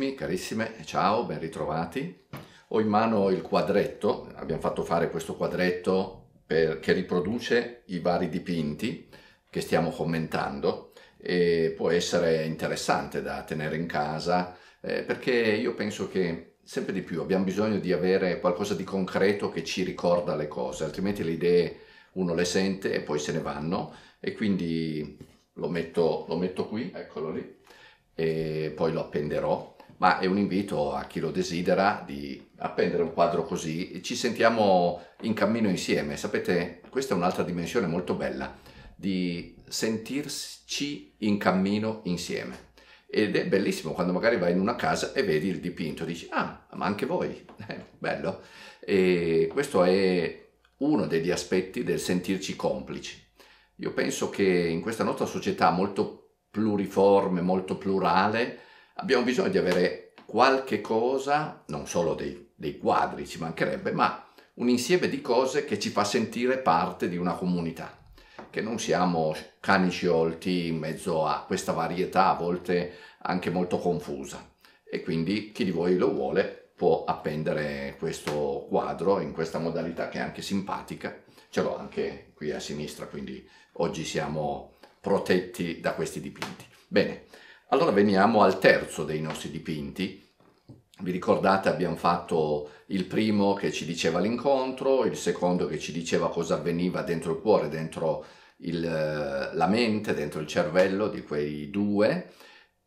Carissimi, carissime, ciao, ben ritrovati. Ho in mano il quadretto, abbiamo fatto fare questo quadretto per, che riproduce i vari dipinti che stiamo commentando e può essere interessante da tenere in casa eh, perché io penso che sempre di più abbiamo bisogno di avere qualcosa di concreto che ci ricorda le cose, altrimenti le idee uno le sente e poi se ne vanno e quindi lo metto, lo metto qui, eccolo lì E poi lo appenderò ma è un invito a chi lo desidera di appendere un quadro così. Ci sentiamo in cammino insieme. Sapete, questa è un'altra dimensione molto bella di sentirci in cammino insieme. Ed è bellissimo quando magari vai in una casa e vedi il dipinto, dici ah, ma anche voi, eh, bello. E questo è uno degli aspetti del sentirci complici. Io penso che in questa nostra società molto pluriforme, molto plurale, Abbiamo bisogno di avere qualche cosa, non solo dei, dei quadri, ci mancherebbe, ma un insieme di cose che ci fa sentire parte di una comunità, che non siamo cani sciolti in mezzo a questa varietà a volte anche molto confusa. E quindi chi di voi lo vuole può appendere questo quadro in questa modalità che è anche simpatica. Ce l'ho anche qui a sinistra, quindi oggi siamo protetti da questi dipinti. Bene. Allora veniamo al terzo dei nostri dipinti. Vi ricordate abbiamo fatto il primo che ci diceva l'incontro, il secondo che ci diceva cosa avveniva dentro il cuore, dentro il, eh, la mente, dentro il cervello di quei due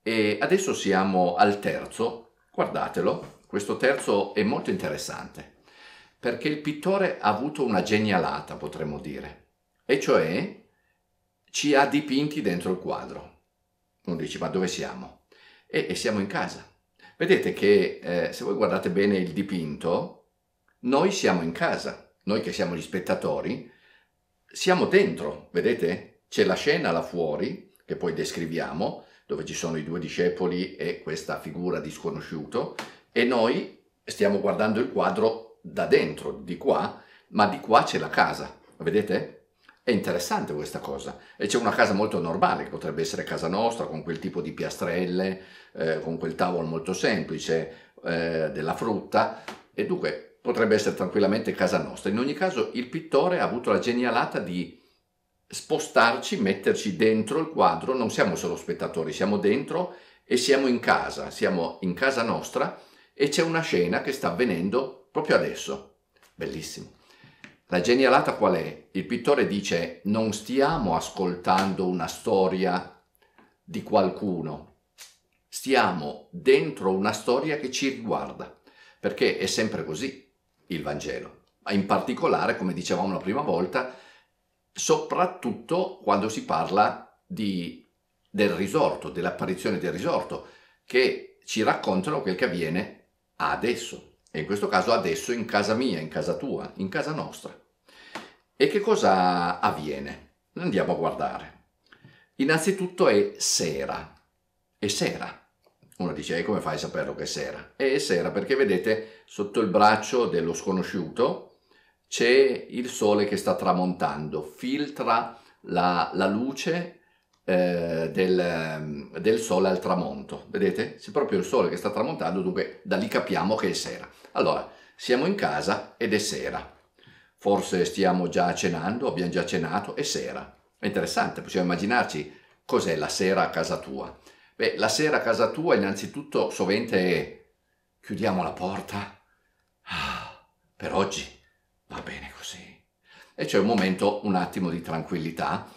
e adesso siamo al terzo, guardatelo, questo terzo è molto interessante perché il pittore ha avuto una genialata potremmo dire e cioè ci ha dipinti dentro il quadro. Uno dice, ma dove siamo? E, e siamo in casa. Vedete che eh, se voi guardate bene il dipinto, noi siamo in casa, noi che siamo gli spettatori, siamo dentro, vedete? C'è la scena là fuori, che poi descriviamo, dove ci sono i due discepoli e questa figura di sconosciuto, e noi stiamo guardando il quadro da dentro, di qua, ma di qua c'è la casa, vedete? È interessante questa cosa. E c'è una casa molto normale, che potrebbe essere casa nostra, con quel tipo di piastrelle, eh, con quel tavolo molto semplice, eh, della frutta, e dunque potrebbe essere tranquillamente casa nostra. In ogni caso il pittore ha avuto la genialata di spostarci, metterci dentro il quadro, non siamo solo spettatori, siamo dentro e siamo in casa, siamo in casa nostra e c'è una scena che sta avvenendo proprio adesso. Bellissimo. La genialata qual è? Il pittore dice non stiamo ascoltando una storia di qualcuno, stiamo dentro una storia che ci riguarda, perché è sempre così il Vangelo, ma in particolare, come dicevamo la prima volta, soprattutto quando si parla di, del risorto, dell'apparizione del risorto, che ci raccontano quel che avviene adesso, e in questo caso adesso in casa mia, in casa tua, in casa nostra. E che cosa avviene? Andiamo a guardare. Innanzitutto è sera. È sera. Uno dice, e come fai a saperlo che è sera? è sera perché vedete sotto il braccio dello sconosciuto c'è il sole che sta tramontando, filtra la, la luce eh, del, del, sole al tramonto. Vedete? C'è proprio il sole che sta tramontando, dunque da lì capiamo che è sera. Allora, siamo in casa ed è sera forse stiamo già cenando, abbiamo già cenato, è sera. È interessante, possiamo immaginarci cos'è la sera a casa tua. Beh, la sera a casa tua innanzitutto sovente è chiudiamo la porta. Ah, per oggi va bene così. E c'è un momento, un attimo di tranquillità.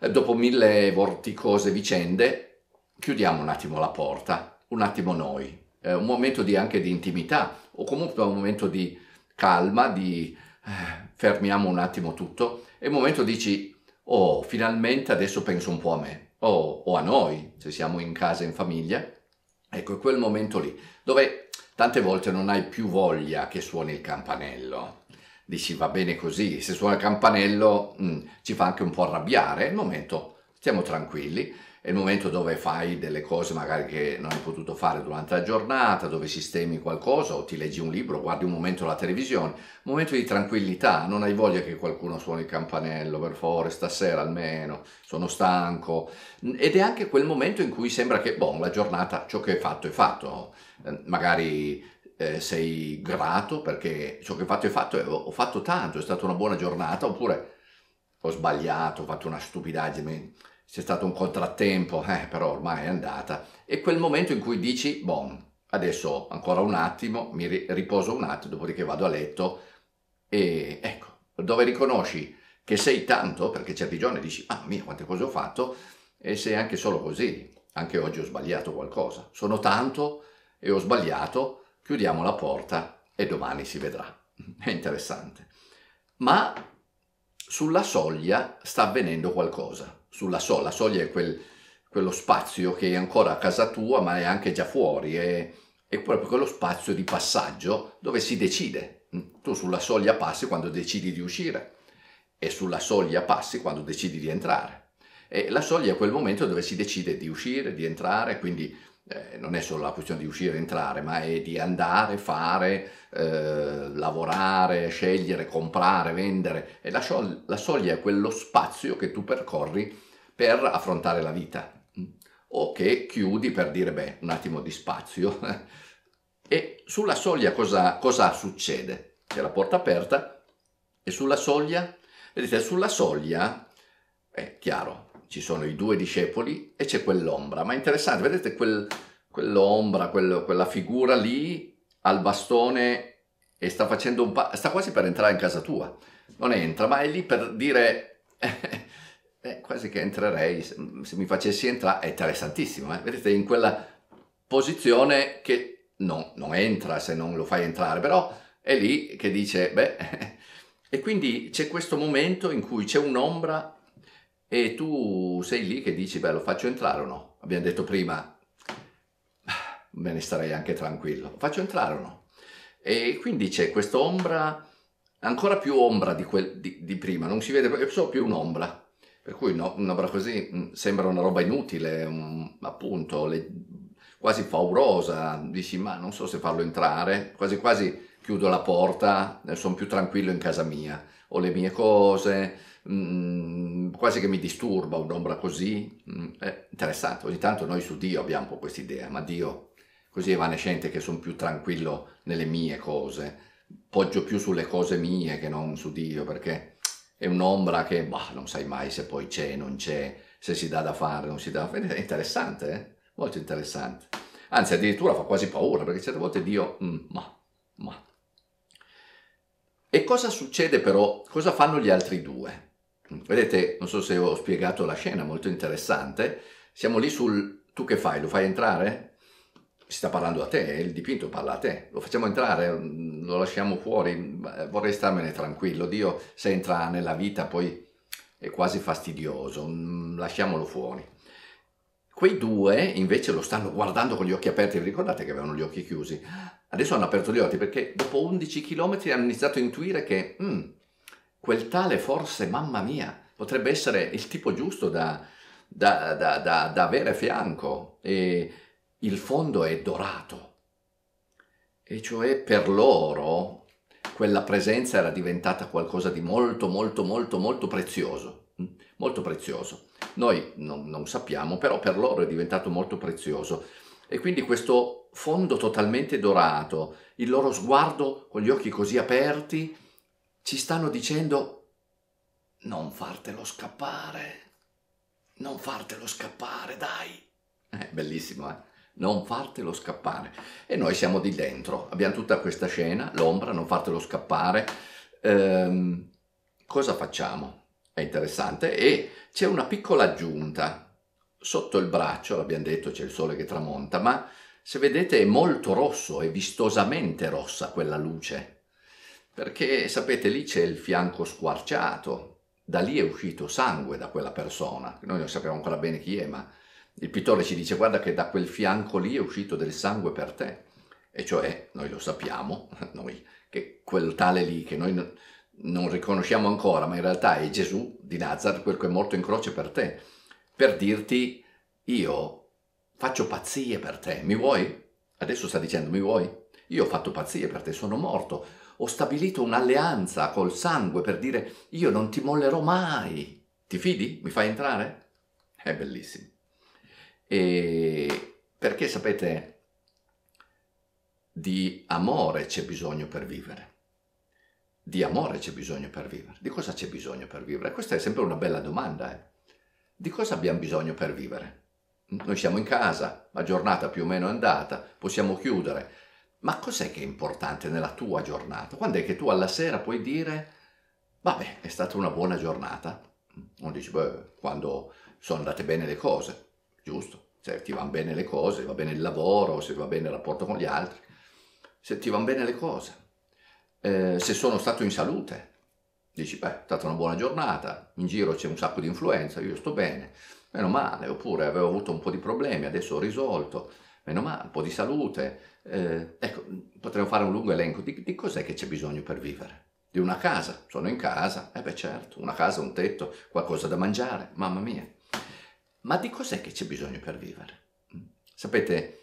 Eh, dopo mille vorticose vicende, chiudiamo un attimo la porta, un attimo noi. Eh, un momento di, anche di intimità o comunque un momento di calma, di eh, fermiamo un attimo tutto e un momento dici oh finalmente adesso penso un po' a me o, o a noi se siamo in casa in famiglia ecco è quel momento lì dove tante volte non hai più voglia che suoni il campanello dici va bene così se suona il campanello mh, mm, ci fa anche un po' arrabbiare è il momento stiamo tranquilli è il momento dove fai delle cose magari che non hai potuto fare durante la giornata, dove sistemi qualcosa o ti leggi un libro, guardi un momento la televisione, momento di tranquillità, non hai voglia che qualcuno suoni il campanello, per favore, stasera almeno, sono stanco. Ed è anche quel momento in cui sembra che, boh, la giornata, ciò che hai fatto è fatto, eh, magari eh, sei grato perché ciò che hai fatto è fatto, ho, ho fatto tanto, è stata una buona giornata, oppure ho sbagliato, ho fatto una stupidaggine c'è stato un contrattempo, eh, però ormai è andata, e quel momento in cui dici, boh, adesso ancora un attimo, mi riposo un attimo, dopodiché vado a letto, e ecco, dove riconosci che sei tanto, perché certi giorni dici, ah mia, quante cose ho fatto, e sei anche solo così, anche oggi ho sbagliato qualcosa, sono tanto e ho sbagliato, chiudiamo la porta e domani si vedrà. È interessante. Ma sulla soglia sta avvenendo qualcosa sulla soglia. La soglia è quel, quello spazio che è ancora a casa tua ma è anche già fuori, è, è proprio quello spazio di passaggio dove si decide. Mm, tu sulla soglia passi quando decidi di uscire e sulla soglia passi quando decidi di entrare. E la soglia è quel momento dove si decide di uscire, di entrare, quindi eh, non è solo la questione di uscire e entrare, ma è di andare, fare, eh, lavorare, scegliere, comprare, vendere. E la, la soglia è quello spazio che tu percorri per affrontare la vita o che chiudi per dire beh un attimo di spazio e sulla soglia cosa, cosa succede? C'è la porta aperta e sulla soglia? Vedete sulla soglia è chiaro ci sono i due discepoli e c'è quell'ombra ma è interessante vedete quel, quell'ombra quel, quella figura lì al bastone e sta facendo un pa- sta quasi per entrare in casa tua non entra ma è lì per dire eh, quasi che entrerei, se mi facessi entrare, è interessantissimo, eh? vedete, in quella posizione che no, non entra se non lo fai entrare, però è lì che dice, beh, e quindi c'è questo momento in cui c'è un'ombra e tu sei lì che dici, beh, lo faccio entrare o no? Abbiamo detto prima, ah, me ne starei anche tranquillo, lo faccio entrare o no? E quindi c'è quest'ombra, ancora più ombra di, quel, di, di prima, non si vede, è solo più un'ombra, per cui no, una roba così mm, sembra una roba inutile, un, mm, appunto, le, quasi paurosa, dici ma non so se farlo entrare, quasi quasi chiudo la porta, eh, sono più tranquillo in casa mia, ho le mie cose, mh, mm, quasi che mi disturba un'ombra così. Mh, è interessante, ogni tanto noi su Dio abbiamo un po' questa idea, ma Dio così evanescente che sono più tranquillo nelle mie cose, poggio più sulle cose mie che non su Dio, perché è un'ombra che boh, non sai mai se poi c'è, non c'è, se si dà da fare, non si dà da fare. È interessante, eh? molto interessante. Anzi, addirittura fa quasi paura perché certe volte Dio, mm, ma, ma. E cosa succede però? Cosa fanno gli altri due? Vedete, non so se ho spiegato la scena, molto interessante. Siamo lì sul tu che fai? Lo fai entrare? si sta parlando a te, il dipinto parla a te, lo facciamo entrare, mm, lo lasciamo fuori, vorrei starmene tranquillo, Dio se entra nella vita poi è quasi fastidioso, mm, lasciamolo fuori. Quei due invece lo stanno guardando con gli occhi aperti, vi ricordate che avevano gli occhi chiusi? Adesso hanno aperto gli occhi perché dopo 11 km hanno iniziato a intuire che mm, quel tale forse, mamma mia, potrebbe essere il tipo giusto da, da, da, da avere a fianco. E, il fondo è dorato. E cioè per loro quella presenza era diventata qualcosa di molto, molto, molto, molto prezioso. Mm? Molto prezioso. Noi non, non sappiamo, però per loro è diventato molto prezioso. E quindi questo fondo totalmente dorato, il loro sguardo con gli occhi così aperti, ci stanno dicendo non fartelo scappare, non fartelo scappare, dai. Eh, bellissimo, eh? non fartelo scappare. E noi siamo di dentro, abbiamo tutta questa scena, l'ombra, non fartelo scappare. Ehm, cosa facciamo? È interessante e c'è una piccola aggiunta. Sotto il braccio, l'abbiamo detto, c'è il sole che tramonta, ma se vedete è molto rosso, è vistosamente rossa quella luce, perché sapete lì c'è il fianco squarciato, da lì è uscito sangue da quella persona, noi non sappiamo ancora bene chi è, ma il pittore ci dice guarda che da quel fianco lì è uscito del sangue per te, e cioè noi lo sappiamo, noi, che quel tale lì che noi non riconosciamo ancora, ma in realtà è Gesù di Nazareth, quel che è morto in croce per te, per dirti io faccio pazzie per te, mi vuoi? Adesso sta dicendo mi vuoi? Io ho fatto pazzie per te, sono morto, ho stabilito un'alleanza col sangue per dire io non ti mollerò mai. Ti fidi? Mi fai entrare? È bellissimo. E perché sapete, di amore c'è bisogno per vivere. Di amore c'è bisogno per vivere. Di cosa c'è bisogno per vivere? Questa è sempre una bella domanda. Eh? Di cosa abbiamo bisogno per vivere? Noi siamo in casa, la giornata più o meno è andata, possiamo chiudere. Ma cos'è che è importante nella tua giornata? Quando è che tu alla sera puoi dire, vabbè, è stata una buona giornata? Non dici, beh, quando sono andate bene le cose giusto, se ti vanno bene le cose, va bene il lavoro, se va bene il rapporto con gli altri, se ti vanno bene le cose, eh, se sono stato in salute, dici beh è stata una buona giornata, in giro c'è un sacco di influenza, io sto bene, meno male, oppure avevo avuto un po' di problemi, adesso ho risolto, meno male, un po' di salute, eh, ecco, potremmo fare un lungo elenco di, di cos'è che c'è bisogno per vivere di una casa, sono in casa, e eh beh certo, una casa, un tetto, qualcosa da mangiare, mamma mia ma di cos'è che c'è bisogno per vivere? Mm. Sapete,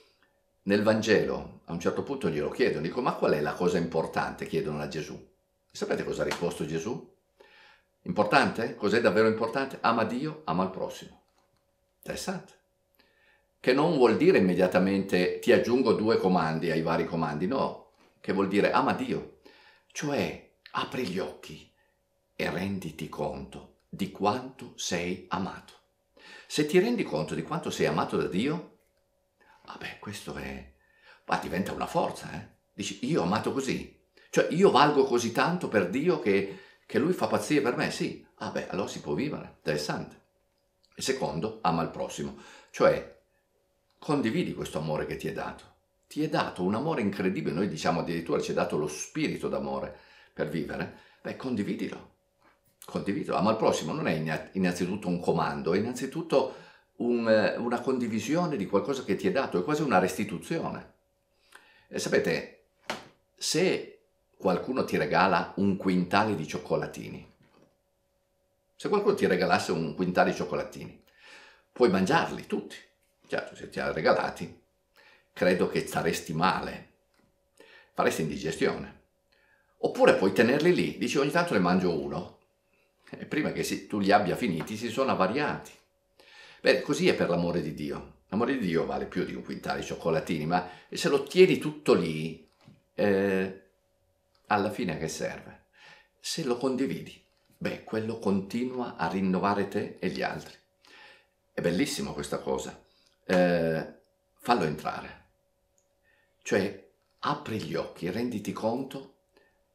nel Vangelo a un certo punto glielo chiedono, dico ma qual è la cosa importante? chiedono a Gesù. E sapete cosa ha risposto Gesù? Importante? Cos'è davvero importante? Ama Dio, ama il prossimo. Interessante. Che non vuol dire immediatamente ti aggiungo due comandi ai vari comandi, no, che vuol dire ama Dio, cioè apri gli occhi e renditi conto di quanto sei amato. Se ti rendi conto di quanto sei amato da Dio, vabbè, ah questo è... Ma diventa una forza, eh? Dici, io ho amato così. Cioè, io valgo così tanto per Dio che, che lui fa pazzie per me. Sì, vabbè, ah allora si può vivere. Interessante. E secondo, ama il prossimo. Cioè, condividi questo amore che ti è dato. Ti è dato un amore incredibile. Noi diciamo addirittura ci è dato lo spirito d'amore per vivere. Beh, condividilo condivido, amo il prossimo non è innanzitutto un comando, è innanzitutto un, eh, una condivisione di qualcosa che ti è dato, è quasi una restituzione. E sapete, se qualcuno ti regala un quintale di cioccolatini, se qualcuno ti regalasse un quintale di cioccolatini, puoi mangiarli tutti, certo se ti ha regalati, credo che staresti male, faresti indigestione. Oppure puoi tenerli lì, dici ogni tanto ne mangio uno, e eh, prima che tu li abbia finiti si sono avariati. Beh, così è per l'amore di Dio. L'amore di Dio vale più di un quintale di cioccolatini, ma se lo tieni tutto lì, eh, alla fine a che serve? Se lo condividi, beh, quello continua a rinnovare te e gli altri. È bellissimo questa cosa. Eh, fallo entrare. Cioè, apri gli occhi, renditi conto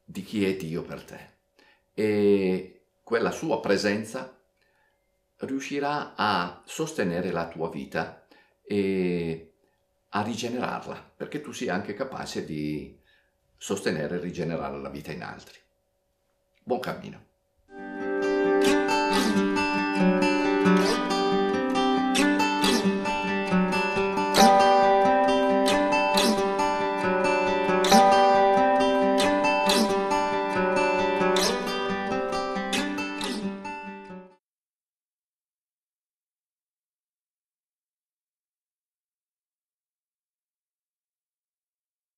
di chi è Dio per te. E quella sua presenza riuscirà a sostenere la tua vita e a rigenerarla, perché tu sia anche capace di sostenere e rigenerare la vita in altri. Buon cammino.